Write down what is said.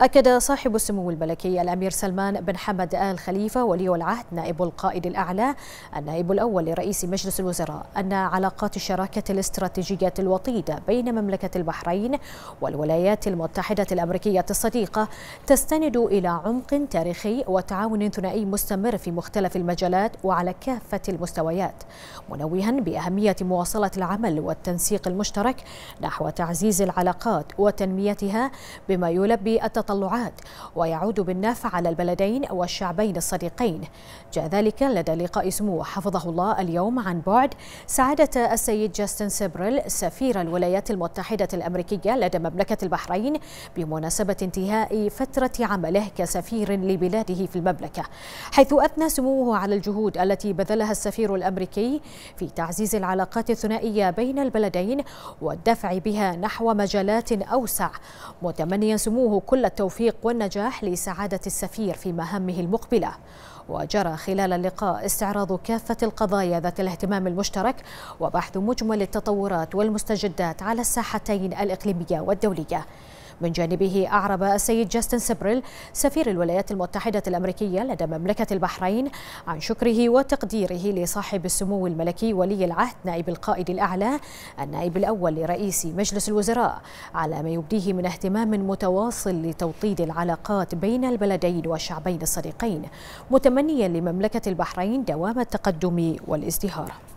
أكد صاحب السمو الملكي الأمير سلمان بن حمد آل خليفة ولي العهد نائب القائد الأعلى النائب الأول لرئيس مجلس الوزراء أن علاقات الشراكة الاستراتيجية الوطيدة بين مملكة البحرين والولايات المتحدة الأمريكية الصديقة تستند إلى عمق تاريخي وتعاون ثنائي مستمر في مختلف المجالات وعلى كافة المستويات منوها بأهمية مواصلة العمل والتنسيق المشترك نحو تعزيز العلاقات وتنميتها بما يلبي التطلبات التطلعات ويعود بالنفع على البلدين والشعبين الصديقين جاء ذلك لدى لقاء سمو حفظه الله اليوم عن بعد سعادة السيد جاستن سيبريل سفير الولايات المتحدة الأمريكية لدى مملكة البحرين بمناسبة انتهاء فترة عمله كسفير لبلاده في المملكة حيث أثنى سموه على الجهود التي بذلها السفير الأمريكي في تعزيز العلاقات الثنائية بين البلدين والدفع بها نحو مجالات أوسع متمنيا سموه كل التوفيق والنجاح لسعادة السفير في مهامه المقبلة وجرى خلال اللقاء استعراض كافة القضايا ذات الاهتمام المشترك وبحث مجمل التطورات والمستجدات على الساحتين الإقليمية والدولية من جانبه أعرب السيد جاستن سبريل سفير الولايات المتحدة الأمريكية لدى مملكة البحرين عن شكره وتقديره لصاحب السمو الملكي ولي العهد نائب القائد الأعلى النائب الأول لرئيس مجلس الوزراء على ما يبديه من اهتمام متواصل لتوطيد العلاقات بين البلدين والشعبين الصديقين متمنيا لمملكة البحرين دوام التقدم والازدهار